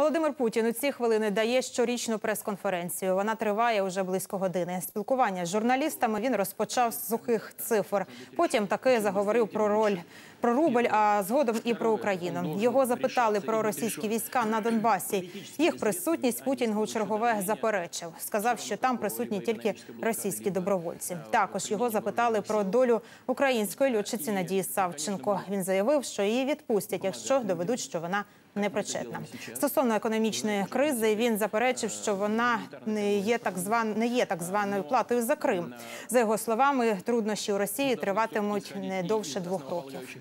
Володимир Путін у ці хвилини дає щорічну прес-конференцію. Вона триває уже близько години. Спілкування з журналістами він розпочав з сухих цифр. Потім таки заговорив про роль про рубль, а згодом і про Україну. Його запитали про російські війська на Донбасі. Їх присутність Путін у чергове заперечив. Сказав, що там присутні тільки російські добровольці. Також його запитали про долю української льотчиці Надії Савченко. Він заявив, що її відпустять, якщо доведуть, що вона непричетна. Стосовно економічної кризи. Він заперечив, що вона не є так зван... не є так званою платою за Крим. За його словами, труднощі у Росії триватимуть не довше двох років.